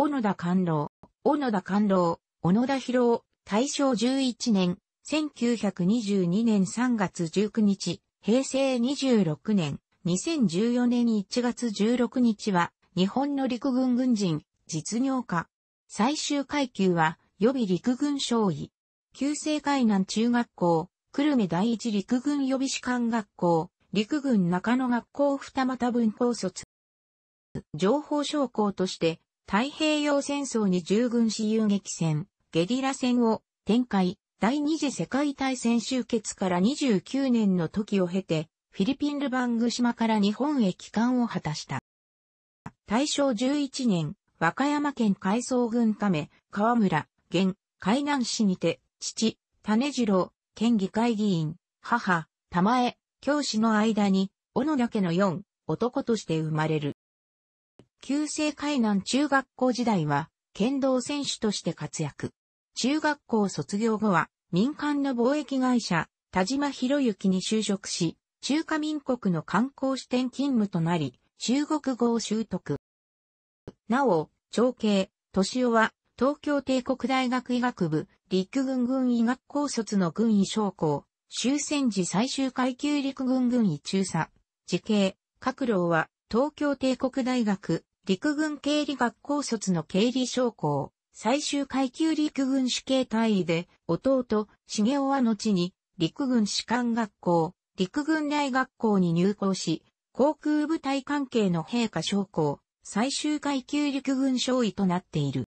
小野田官郎、小野田官郎、小野田博夫、大正11年、1922年3月19日、平成26年、2014年1月16日は、日本の陸軍軍人、実業家。最終階級は、予備陸軍少尉。旧制海南中学校、久留米第一陸軍予備士官学校、陸軍中野学校二股分校卒。情報将校として、太平洋戦争に従軍し遊撃戦、ゲリラ戦を展開、第二次世界大戦終結から29年の時を経て、フィリピンルバング島から日本へ帰還を果たした。大正11年、和歌山県海藻郡亀、川村、現、海南市にて、父、種次郎、県議会議員、母、玉江、教師の間に、小野田家の4、男として生まれる。旧制海南中学校時代は、剣道選手として活躍。中学校卒業後は、民間の貿易会社、田島博之に就職し、中華民国の観光支店勤務となり、中国語を習得。なお、長兄、敏夫は、東京帝国大学医学部、陸軍軍医学校卒の軍医将校、終戦時最終階級陸軍軍医中佐、時系、各老は、東京帝国大学、陸軍経理学校卒の経理将校、最終階級陸軍主系隊位で、弟、茂雄は後に、陸軍士官学校、陸軍大学校に入校し、航空部隊関係の陛下将校、最終階級陸軍将尉となっている。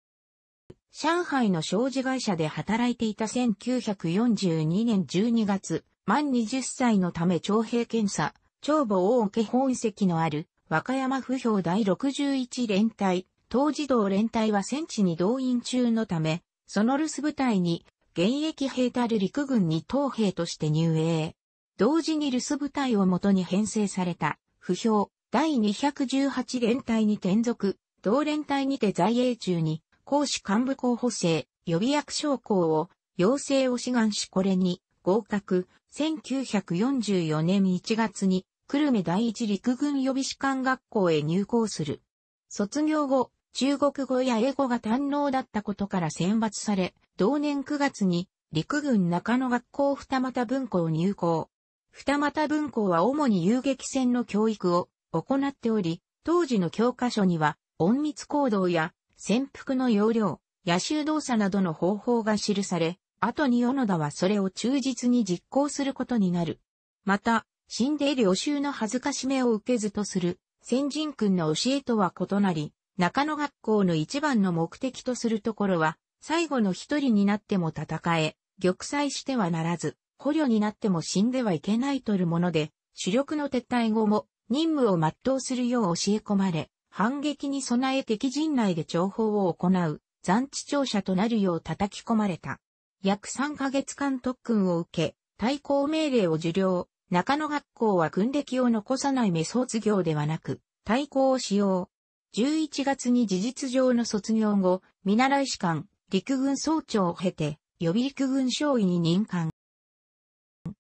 上海の商事会社で働いていた1942年12月、満20歳のため徴兵検査、長母王家本籍のある和歌山府兵第61連隊、当時同連隊は戦地に動員中のため、その留守部隊に、現役兵たる陸軍に当兵として入営。同時に留守部隊をもとに編成された、不評、第218連隊に転属、同連隊にて在営中に、公使幹部候補生、予備役将校を、要請を志願しこれに、合格、1944年1月に、久留米第一陸軍予備士官学校へ入校する。卒業後、中国語や英語が堪能だったことから選抜され、同年9月に陸軍中野学校二股分校入校。二股分校は主に遊撃戦の教育を行っており、当時の教科書には、隠密行動や潜伏の要領、野襲動作などの方法が記され、後に小野田はそれを忠実に実行することになる。また、死んでいる予衆の恥ずかしめを受けずとする、先人君の教えとは異なり、中野学校の一番の目的とするところは、最後の一人になっても戦え、玉砕してはならず、捕虜になっても死んではいけないとるもので、主力の撤退後も任務を全うするよう教え込まれ、反撃に備え敵陣内で情報を行う、残地庁舎となるよう叩き込まれた。約3ヶ月間特訓を受け、対抗命令を受領、中野学校は軍歴を残さない目卒業ではなく、対抗を使用。11月に事実上の卒業後、見習い士官、陸軍総長を経て、予備陸軍少尉に任官。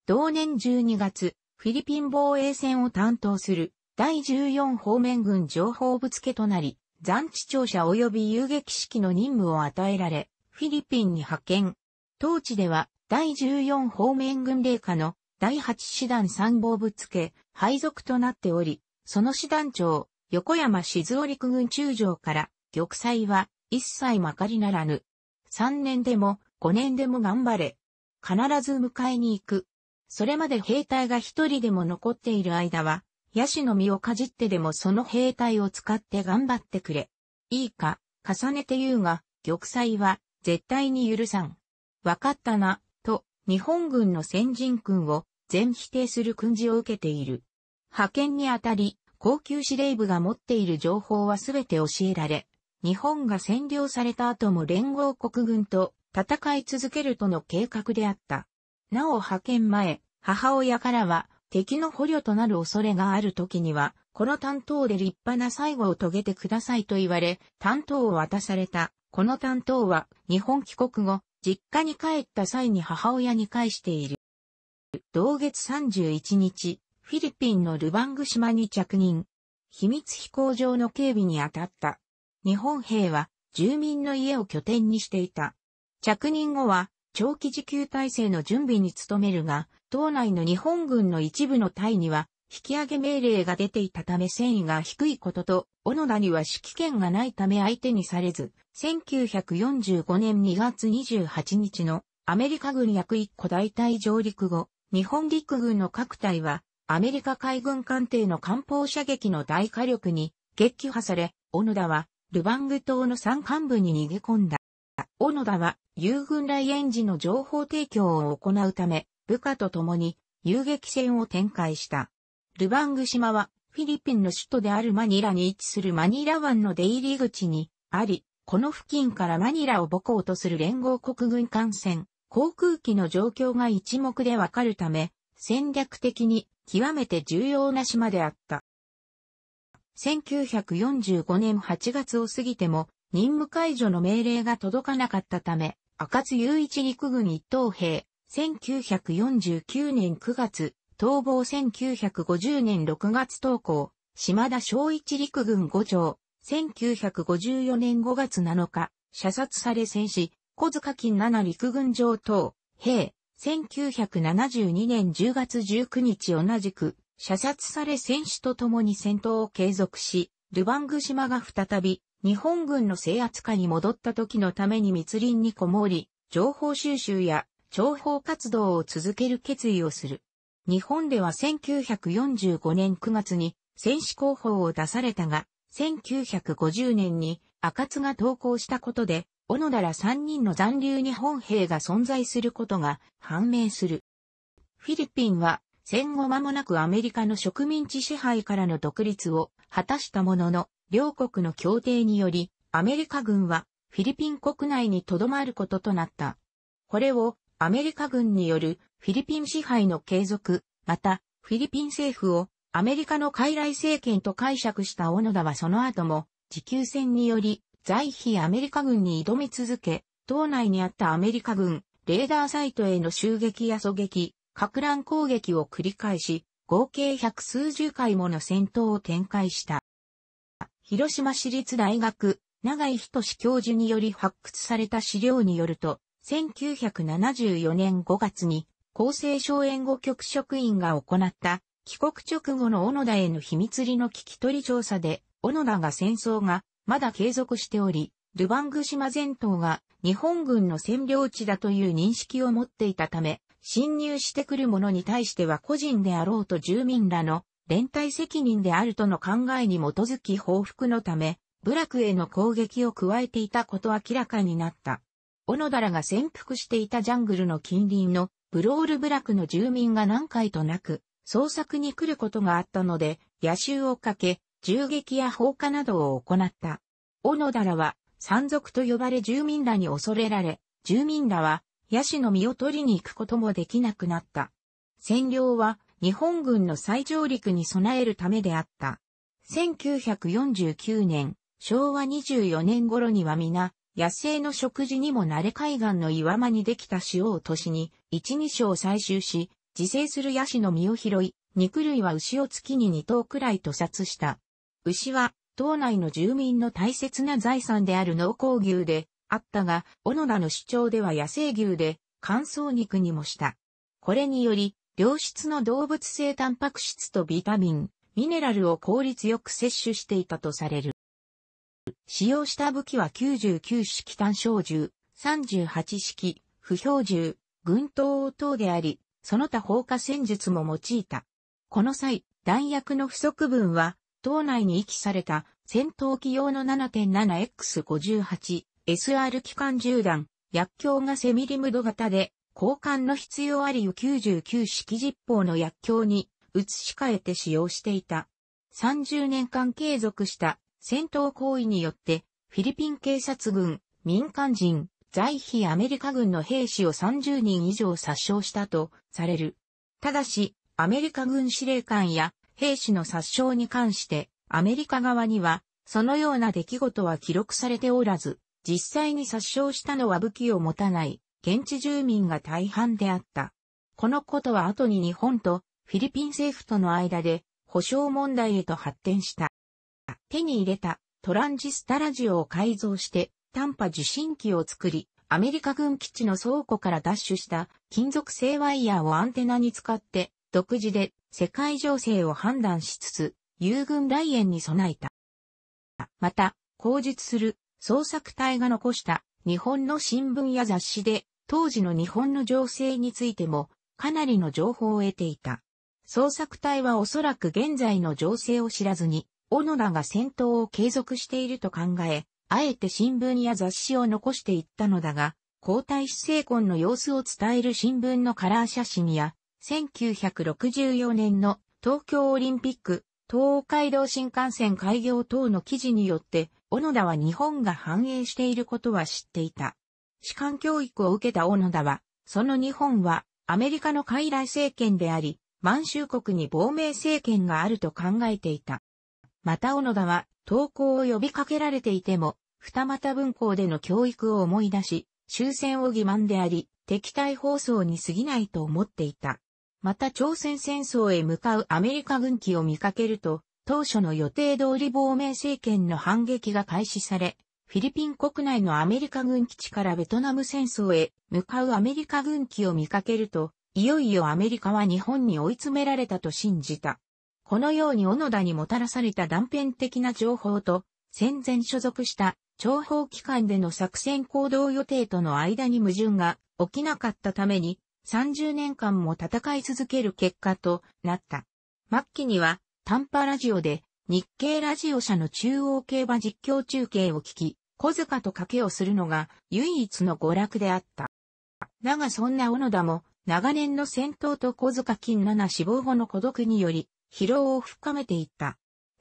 同年12月、フィリピン防衛戦を担当する第14方面軍情報部付となり、残地庁舎及び遊撃式の任務を与えられ、フィリピンに派遣。当地では第14方面軍令下の第8師団参謀つけ、配属となっており、その師団長、横山静織陸軍中将から、玉砕は一切まかりならぬ。3年でも5年でも頑張れ。必ず迎えに行く。それまで兵隊が一人でも残っている間は、ヤシの実をかじってでもその兵隊を使って頑張ってくれ。いいか、重ねて言うが、玉砕は絶対に許さん。わかったな、と日本軍の先人君を全否定する訓示を受けている。派遣にあたり、高級司令部が持っている情報はすべて教えられ、日本が占領された後も連合国軍と戦い続けるとの計画であった。なお派遣前、母親からは敵の捕虜となる恐れがある時には、この担当で立派な最後を遂げてくださいと言われ、担当を渡された。この担当は日本帰国後、実家に帰った際に母親に返している。同月31日、フィリピンのルバング島に着任。秘密飛行場の警備に当たった。日本兵は住民の家を拠点にしていた。着任後は長期自給体制の準備に努めるが、島内の日本軍の一部の隊には引き上げ命令が出ていたため戦意が低いことと、小野田には指揮権がないため相手にされず、1945年2月28日のアメリカ軍役1個大隊上陸後、日本陸軍の各隊は、アメリカ海軍艦艇の艦砲射撃の大火力に撃破され、小野田は、ルバング島の山間部に逃げ込んだ。小野田は、友軍来園時の情報提供を行うため、部下と共に遊撃戦を展開した。ルバング島は、フィリピンの首都であるマニラに位置するマニラ湾の出入り口にあり、この付近からマニラを母港とする連合国軍艦船、航空機の状況が一目でわかるため、戦略的に極めて重要な島であった。1945年8月を過ぎても任務解除の命令が届かなかったため、赤津雄一陸軍一等兵、1949年9月、逃亡1950年6月投降、島田昭一陸軍五長、1954年5月7日、射殺され戦死、小塚金七陸軍上等、兵、1972年10月19日同じく、射殺され戦死と共に戦闘を継続し、ルバング島が再び、日本軍の制圧下に戻った時のために密林にこもり、情報収集や情報活動を続ける決意をする。日本では1945年9月に戦死広報を出されたが、1950年に赤津が投稿したことで野田ら3人の残留日本兵が存在することが判明する。フィリピンは戦後間もなくアメリカの植民地支配からの独立を果たしたものの、両国の協定により、アメリカ軍はフィリピン国内に留まることとなった。これをアメリカ軍によるフィリピン支配の継続、またフィリピン政府をアメリカの傀儡政権と解釈した小野田はその後も持久戦により在費アメリカ軍に挑み続け、島内にあったアメリカ軍、レーダーサイトへの襲撃や狙撃、格乱攻撃を繰り返し、合計百数十回もの戦闘を展開した。広島市立大学、長井仁教授により発掘された資料によると、1974年5月に、厚生省援護局職員が行った、帰国直後の小野田への秘密裏の聞き取り調査で、小野田が戦争がまだ継続しており、ルバング島全島が日本軍の占領地だという認識を持っていたため、侵入してくる者に対しては個人であろうと住民らの連帯責任であるとの考えに基づき報復のため、部落への攻撃を加えていたこと明らかになった。小野田らが潜伏していたジャングルの近隣のブロール部落の住民が何回となく捜索に来ることがあったので、野襲をかけ、銃撃や放火などを行った。小野田らは山賊と呼ばれ住民らに恐れられ、住民らはヤシの実を取りに行くこともできなくなった。占領は日本軍の最上陸に備えるためであった。1949年、昭和24年頃には皆、野生の食事にも慣れ海岸の岩間にできた塩を年に、一二章採集し、自生するヤシの実を拾い、肉類は牛を月に二頭くらいと殺した。牛は、島内の住民の大切な財産である農耕牛で、あったが、小野田の主張では野生牛で、乾燥肉にもした。これにより、良質の動物性タンパク質とビタミン、ミネラルを効率よく摂取していたとされる。使用した武器は99式単小銃、38式、不標銃、軍刀等であり、その他放火戦術も用いた。この際、弾薬の不足分は、島内に遺棄された戦闘機用の 7.7X58 SR 機関銃弾、薬莢がセミリムド型で、交換の必要あり u 99式実砲の薬莢に移し替えて使用していた。30年間継続した戦闘行為によって、フィリピン警察軍、民間人、在非アメリカ軍の兵士を30人以上殺傷したとされる。ただし、アメリカ軍司令官や兵士の殺傷に関して、アメリカ側には、そのような出来事は記録されておらず、実際に殺傷したのは武器を持たない、現地住民が大半であった。このことは後に日本とフィリピン政府との間で保障問題へと発展した。手に入れたトランジスタラジオを改造して短波受信機を作り、アメリカ軍基地の倉庫から奪取した金属製ワイヤーをアンテナに使って独自で世界情勢を判断しつつ、友軍来園に備えた。また、口述する創作隊が残した日本の新聞や雑誌で当時の日本の情勢についてもかなりの情報を得ていた。捜索隊はおそらく現在の情勢を知らずに、小野田が戦闘を継続していると考え、あえて新聞や雑誌を残していったのだが、皇太子成婚の様子を伝える新聞のカラー写真や、1964年の東京オリンピック、東海道新幹線開業等の記事によって、小野田は日本が繁栄していることは知っていた。士官教育を受けた小野田は、その日本はアメリカの傀儡政権であり、満州国に亡命政権があると考えていた。また小野田は、投稿を呼びかけられていても、二股文校での教育を思い出し、終戦を欺瞞であり、敵対放送に過ぎないと思っていた。また朝鮮戦争へ向かうアメリカ軍機を見かけると、当初の予定通り亡命政権の反撃が開始され、フィリピン国内のアメリカ軍基地からベトナム戦争へ向かうアメリカ軍機を見かけると、いよいよアメリカは日本に追い詰められたと信じた。このように小野田にもたらされた断片的な情報と、戦前所属した諜報機関での作戦行動予定との間に矛盾が起きなかったために、30年間も戦い続ける結果となった。末期には、短波ラジオで、日経ラジオ社の中央競馬実況中継を聞き、小塚と賭けをするのが唯一の娯楽であった。だがそんな小野田も、長年の戦闘と小塚金七死亡後の孤独により、疲労を深めていった。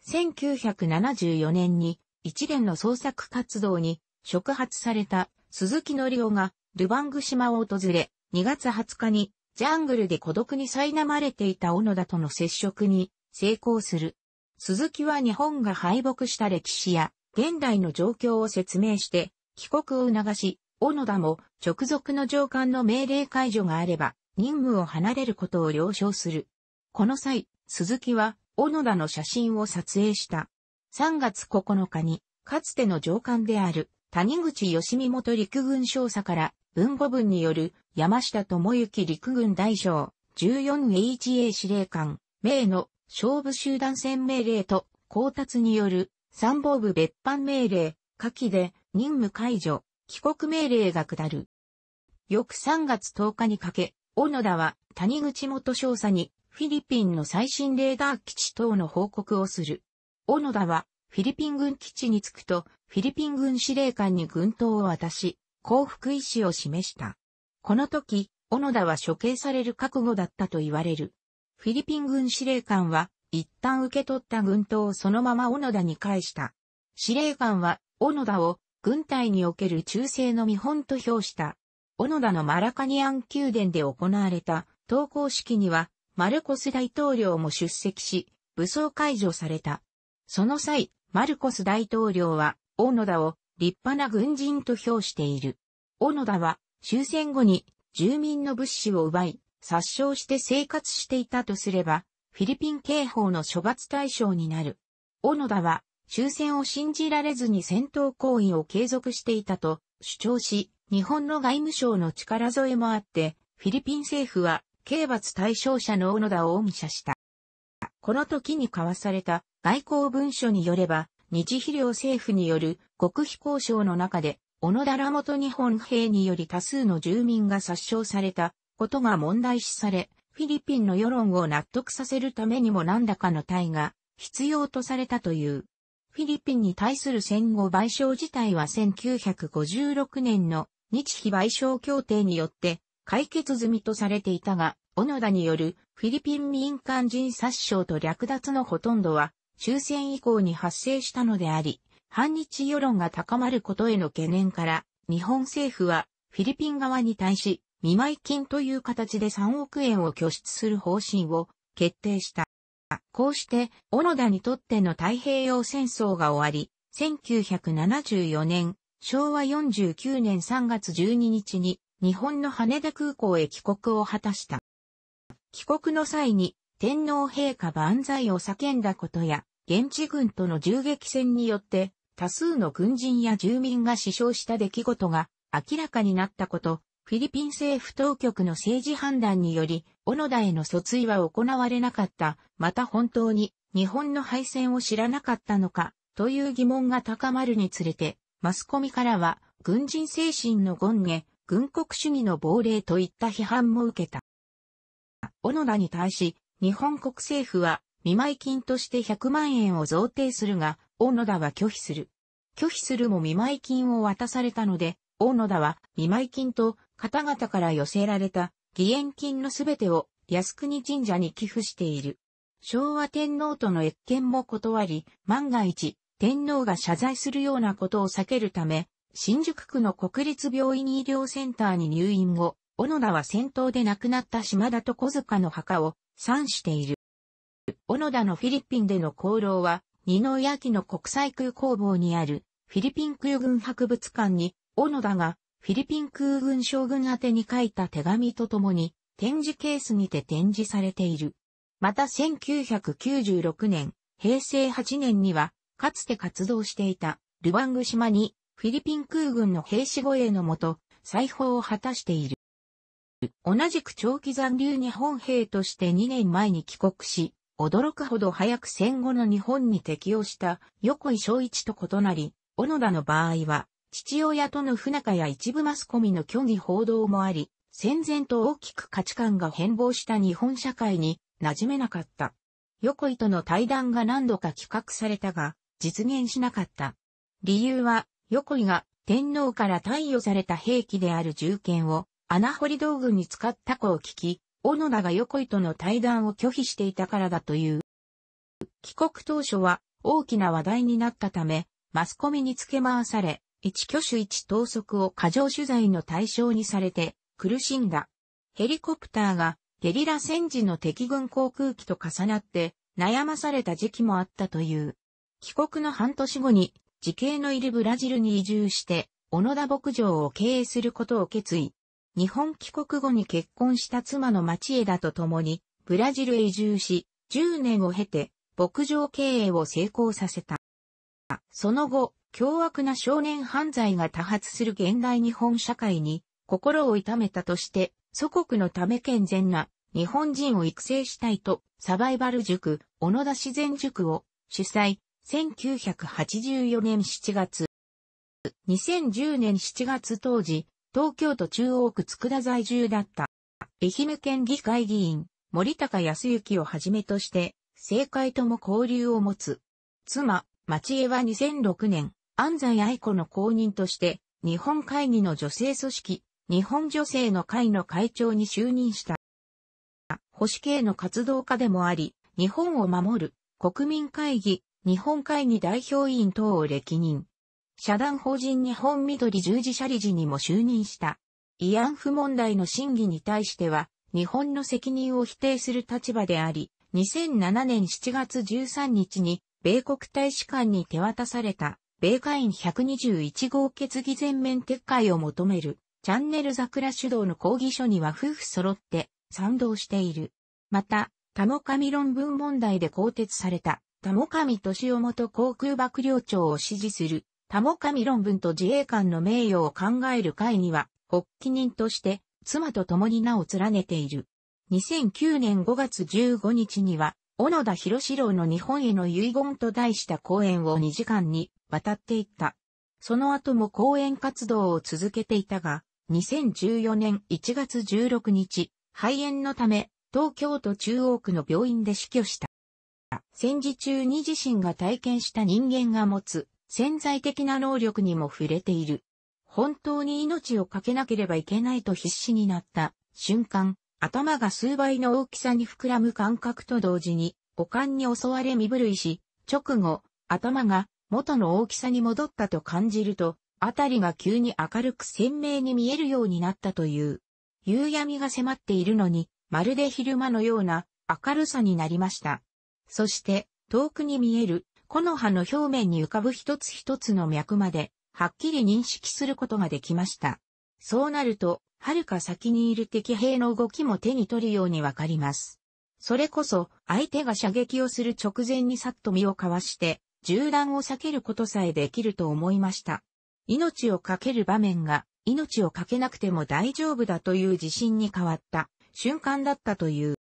1974年に、一連の創作活動に触発された鈴木のりおがルバング島を訪れ、2月20日にジャングルで孤独に苛まれていた小野田との接触に成功する。鈴木は日本が敗北した歴史や現代の状況を説明して帰国を促し、小野田も直属の上官の命令解除があれば任務を離れることを了承する。この際、鈴木は小野田の写真を撮影した。3月9日に、かつての上官である谷口義美元陸軍少佐から文語文による山下智之陸軍大将 14HA 司令官、名の勝負集団戦命令と交達による参謀部別班命令、下記で任務解除、帰国命令が下る。翌3月10日にかけ、小野田は谷口元少佐にフィリピンの最新レーダー基地等の報告をする。小野田はフィリピン軍基地に着くと、フィリピン軍司令官に軍刀を渡し、幸福意志を示した。この時、小野田は処刑される覚悟だったと言われる。フィリピン軍司令官は、一旦受け取った軍刀をそのまま小野田に返した。司令官は、小野田を、軍隊における忠誠の見本と評した。小野田のマラカニアン宮殿で行われた、投稿式には、マルコス大統領も出席し、武装解除された。その際、マルコス大統領は、大野田を立派な軍人と評している。小野田は終戦後に住民の物資を奪い、殺傷して生活していたとすれば、フィリピン刑法の処罰対象になる。小野田は終戦を信じられずに戦闘行為を継続していたと主張し、日本の外務省の力添えもあって、フィリピン政府は刑罰対象者の小野田を恩赦した。この時に交わされた外交文書によれば、日肥料政府による国費交渉の中で、小野田ら元日本兵により多数の住民が殺傷されたことが問題視され、フィリピンの世論を納得させるためにも何らかの対が必要とされたという。フィリピンに対する戦後賠償自体は1956年の日非賠償協定によって解決済みとされていたが、小野田によるフィリピン民間人殺傷と略奪のほとんどは終戦以降に発生したのであり、反日世論が高まることへの懸念から、日本政府はフィリピン側に対し、見舞金という形で3億円を拠出する方針を決定した。こうして、小野田にとっての太平洋戦争が終わり、1974年、昭和49年3月12日に、日本の羽田空港へ帰国を果たした。帰国の際に、天皇陛下万歳を叫んだことや、現地軍との銃撃戦によって多数の軍人や住民が死傷した出来事が明らかになったこと、フィリピン政府当局の政治判断により、小野田への訴追は行われなかった。また本当に日本の敗戦を知らなかったのか、という疑問が高まるにつれて、マスコミからは、軍人精神の権下、軍国主義の亡霊といった批判も受けた。小野田に対し、日本国政府は見舞金として100万円を贈呈するが、大野田は拒否する。拒否するも見舞金を渡されたので、大野田は見舞金と方々から寄せられた義援金のすべてを靖国神社に寄付している。昭和天皇との越見も断り、万が一、天皇が謝罪するようなことを避けるため、新宿区の国立病院医療センターに入院後、小野田は戦闘で亡くなった島田と小塚の墓を参している。小野田のフィリピンでの功労は、二の矢木の国際空工房にあるフィリピン空軍博物館に、小野田がフィリピン空軍将軍宛てに書いた手紙とともに、展示ケースにて展示されている。また1996年、平成8年には、かつて活動していたルワング島にフィリピン空軍の兵士護衛のもと、裁縫を果たしている。同じく長期残留日本兵として2年前に帰国し、驚くほど早く戦後の日本に適応した横井正一と異なり、小野田の場合は、父親との不仲や一部マスコミの虚偽報道もあり、戦前と大きく価値観が変貌した日本社会に馴染めなかった。横井との対談が何度か企画されたが、実現しなかった。理由は、横井が天皇から貸与された兵器である銃剣を穴掘り道具に使った子を聞き、小野田が横井との対談を拒否していたからだという。帰国当初は大きな話題になったため、マスコミにつけ回され、一挙手一投足を過剰取材の対象にされて苦しんだ。ヘリコプターがゲリラ戦時の敵軍航空機と重なって悩まされた時期もあったという。帰国の半年後に時系のいるブラジルに移住して、小野田牧場を経営することを決意。日本帰国後に結婚した妻の町枝と共に、ブラジルへ移住し、10年を経て、牧場経営を成功させた。その後、凶悪な少年犯罪が多発する現代日本社会に心を痛めたとして、祖国のため健全な日本人を育成したいと、サバイバル塾、小野田自然塾を主催、1984年7月。2010年7月当時、東京都中央区佃在住だった。愛媛県議会議員、森高康之をはじめとして、政界とも交流を持つ。妻、町江は2006年、安西愛子の公認として、日本会議の女性組織、日本女性の会の会長に就任した。保守系の活動家でもあり、日本を守る、国民会議、日本会議代表委員等を歴任。社団法人日本緑十字社理事にも就任した。慰安婦問題の審議に対しては、日本の責任を否定する立場であり、2007年7月13日に、米国大使館に手渡された、米会員121号決議全面撤回を求める、チャンネル桜主導の抗議書には夫婦揃って賛同している。また、タモカミ論文問題で更迭された、タモカミ敏夫元航空幕僚長を支持する多モ神論文と自衛官の名誉を考える会には、発起人として、妻と共に名を連ねている。2009年5月15日には、小野田博士郎の日本への遺言と題した講演を2時間に渡っていった。その後も講演活動を続けていたが、2014年1月16日、肺炎のため、東京都中央区の病院で死去した。戦時中に自身が体験した人間が持つ潜在的な能力にも触れている。本当に命をかけなければいけないと必死になった瞬間、頭が数倍の大きさに膨らむ感覚と同時に、五感に襲われ身震いし、直後、頭が元の大きさに戻ったと感じると、あたりが急に明るく鮮明に見えるようになったという。夕闇が迫っているのに、まるで昼間のような明るさになりました。そして、遠くに見える木の葉の表面に浮かぶ一つ一つの脈まで、はっきり認識することができました。そうなると、遥か先にいる敵兵の動きも手に取るようにわかります。それこそ、相手が射撃をする直前にさっと身をかわして、銃弾を避けることさえできると思いました。命を懸ける場面が、命を懸けなくても大丈夫だという自信に変わった瞬間だったという。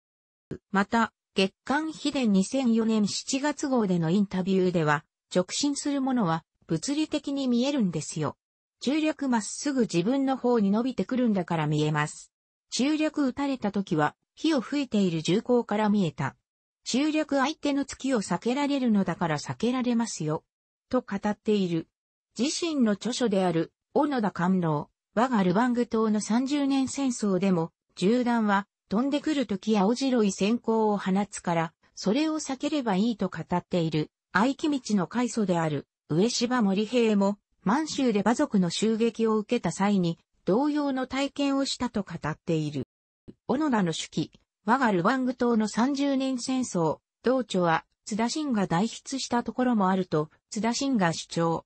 また、月刊秘伝2004年7月号でのインタビューでは、直進するものは物理的に見えるんですよ。中略まっすぐ自分の方に伸びてくるんだから見えます。中略撃たれた時は火を吹いている銃口から見えた。中略相手の月を避けられるのだから避けられますよ。と語っている。自身の著書である、小野田官能、我がルバング島の30年戦争でも、銃弾は飛んでくる時青白い閃光を放つから、それを避ければいいと語っている、愛機道の開祖である、上芝森平も、満州で馬族の襲撃を受けた際に、同様の体験をしたと語っている。小野田の手記、我がルワング島の30年戦争、同著は、津田信が代筆したところもあると、津田信が主張。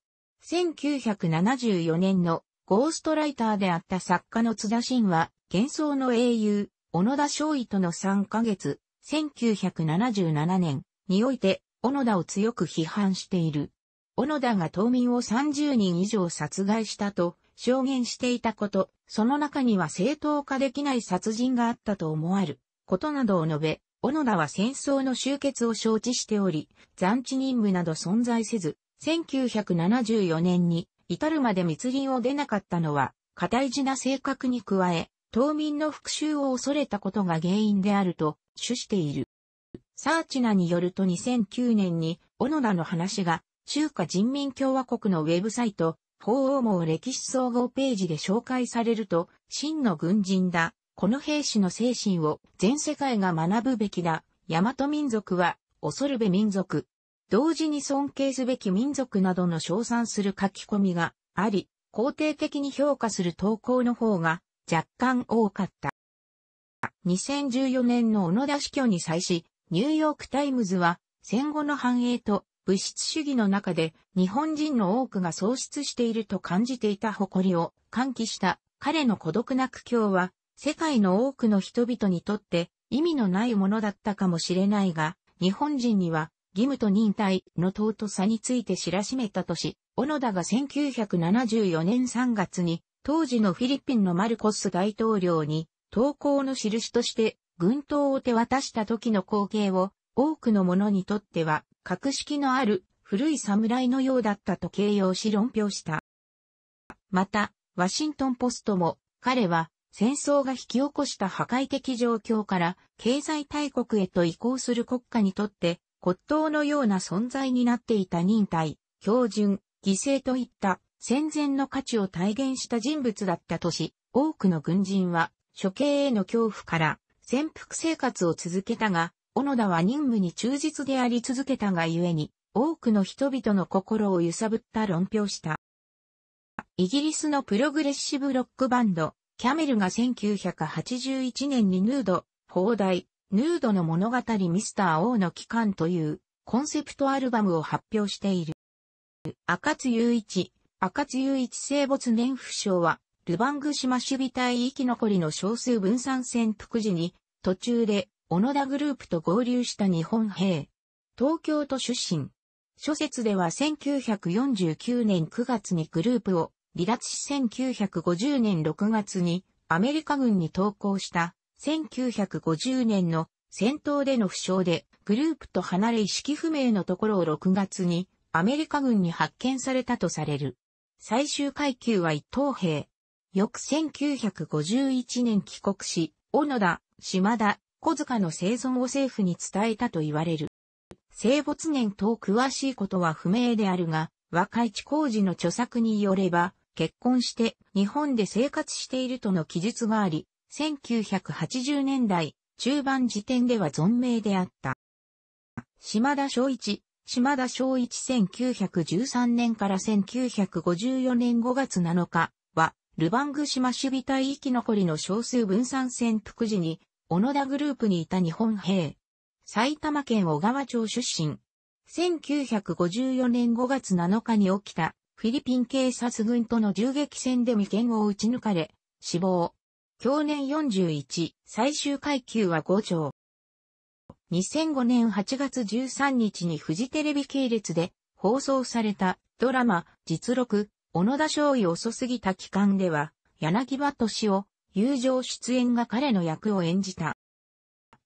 1974年のゴーストライターであった作家の津田信は、幻想の英雄、小野田少尉との3ヶ月、1977年において、小野田を強く批判している。小野田が島民を30人以上殺害したと証言していたこと、その中には正当化できない殺人があったと思われることなどを述べ、小野田は戦争の終結を承知しており、残地任務など存在せず、1974年に至るまで密林を出なかったのは、堅い地な性格に加え、島民の復讐を恐れたことが原因であると主している。サーチナによると2009年に、小野田の話が、中華人民共和国のウェブサイト、法王網歴史総合ページで紹介されると、真の軍人だ。この兵士の精神を全世界が学ぶべきだ。大和民族は恐るべ民族。同時に尊敬すべき民族などの称賛する書き込みがあり、肯定的に評価する投稿の方が若干多かった。2014年の小野田死去に際し、ニューヨークタイムズは戦後の繁栄と物質主義の中で日本人の多くが喪失していると感じていた誇りを喚起した彼の孤独な苦境は世界の多くの人々にとって意味のないものだったかもしれないが日本人には義務と忍耐の尊さについて知らしめたとし、小野田が1974年3月に当時のフィリピンのマルコス大統領に、投降の印として、軍刀を手渡した時の光景を、多くの者にとっては、格式のある古い侍のようだったと形容し論評した。また、ワシントンポストも、彼は、戦争が引き起こした破壊的状況から経済大国へと移行する国家にとって骨董のような存在になっていた忍耐、標準、犠牲といった戦前の価値を体現した人物だったとし、多くの軍人は処刑への恐怖から潜伏生活を続けたが、小野田は任務に忠実であり続けたがゆえに、多くの人々の心を揺さぶった論評した。イギリスのプログレッシブロックバンド、キャメルが1981年にヌード、放題、ヌードの物語ミスター・オーの帰還というコンセプトアルバムを発表している。赤津雄一、赤津雄一生没年負傷は、ルバング島守備隊生き残りの少数分散戦特時に、途中で、小野田グループと合流した日本兵。東京都出身。諸説では1949年9月にグループを離脱し1950年6月にアメリカ軍に投降した1950年の戦闘での負傷でグループと離れ意識不明のところを6月にアメリカ軍に発見されたとされる。最終階級は一等兵。翌1951年帰国し、小野田、島田、小塚の生存を政府に伝えたと言われる。生没年等詳しいことは不明であるが、若市工事の著作によれば、結婚して日本で生活しているとの記述があり、1980年代中盤時点では存命であった。島田昭一、島田昭一1913年から1954年5月7日は、ルバング島守備隊生き残りの少数分散潜伏時に、小野田グループにいた日本兵。埼玉県小川町出身。1954年5月7日に起きたフィリピン警察軍との銃撃戦で未見を撃ち抜かれ、死亡。去年41、最終階級は5条。2005年8月13日にフジテレビ系列で放送されたドラマ、実録、小野田翔尉遅すぎた期間では、柳葉敏夫、友情出演が彼の役を演じた。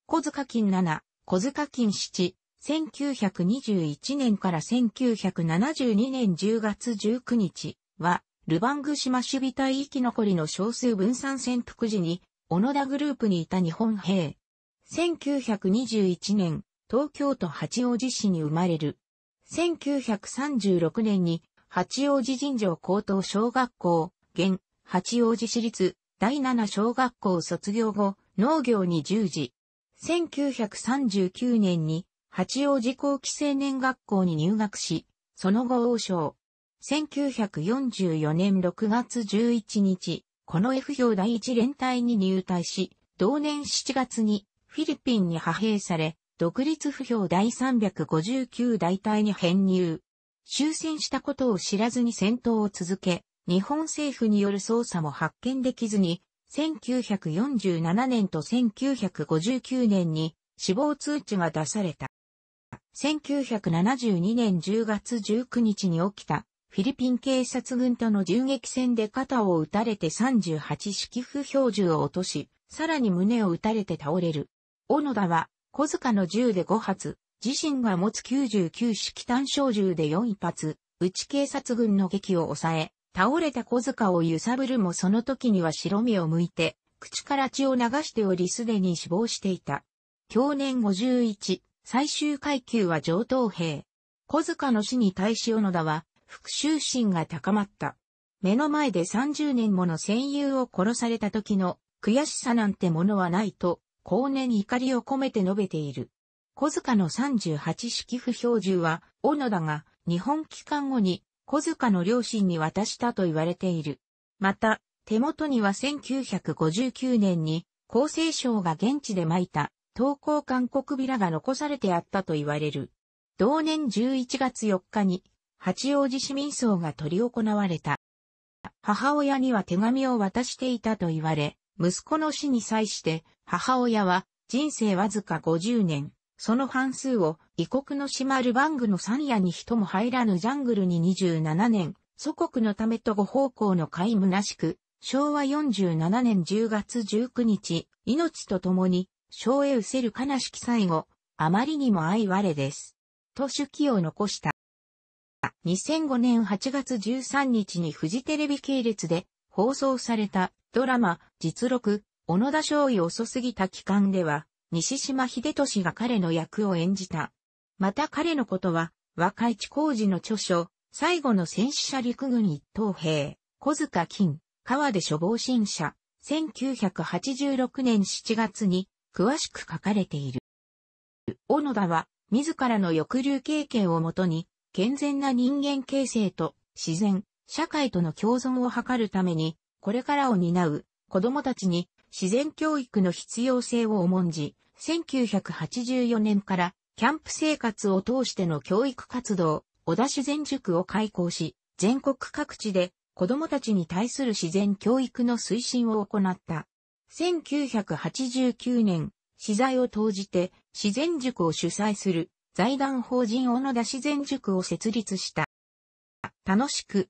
小塚金7、小塚金7、1921年から1972年10月19日は、ルバング島守備隊生き残りの少数分散潜伏時に、小野田グループにいた日本兵、1921年、東京都八王子市に生まれる。1936年に、八王子尋常高等小学校、現、八王子市立、第七小学校卒業後、農業に従事。1939年に、八王子高期青年学校に入学し、その後王将。1944年6月11日、この F 表第一連隊に入隊し、同年7月にフィリピンに派兵され、独立不評第359大隊に編入。終戦したことを知らずに戦闘を続け、日本政府による捜査も発見できずに、1947年と1959年に死亡通知が出された。1972年10月19日に起きたフィリピン警察軍との銃撃戦で肩を撃たれて38式不標銃を落とし、さらに胸を撃たれて倒れる小野田は、小塚の銃で5発、自身が持つ99式単小銃で4発、内警察軍の撃を抑え、倒れた小塚を揺さぶるもその時には白身を向いて、口から血を流しておりすでに死亡していた。去年51、最終階級は上等兵。小塚の死に対し小野田は、復讐心が高まった。目の前で30年もの戦友を殺された時の悔しさなんてものはないと後年怒りを込めて述べている。小塚の38式不標銃は、小野田が日本帰還後に小塚の両親に渡したと言われている。また、手元には1959年に厚生省が現地で巻いた投稿韓国ビラが残されてあったと言われる。同年11月4日に八王子市民葬が取り行われた。母親には手紙を渡していたと言われ、息子の死に際して、母親は、人生わずか50年、その半数を異国の島ルバングの山野に人も入らぬジャングルに27年、祖国のためとご奉公の甲斐むなしく、昭和47年10月19日、命と共に、生へうせる悲しき最後、あまりにも哀われです。と手記を残した。2005年8月13日にフジテレビ系列で、放送されたドラマ、実録、小野田少尉遅すぎた期間では、西島秀俊が彼の役を演じた。また彼のことは、若市工事の著書、最後の戦死者陸軍一等兵、小塚金、川で処防新社、1986年7月に詳しく書かれている。小野田は、自らの抑留経験をもとに、健全な人間形成と自然、社会との共存を図るために、これからを担う子供たちに自然教育の必要性を重んじ、1984年からキャンプ生活を通しての教育活動、小田自然塾を開校し、全国各地で子供たちに対する自然教育の推進を行った。1989年、資材を投じて自然塾を主催する財団法人小野田自然塾を設立した。楽しく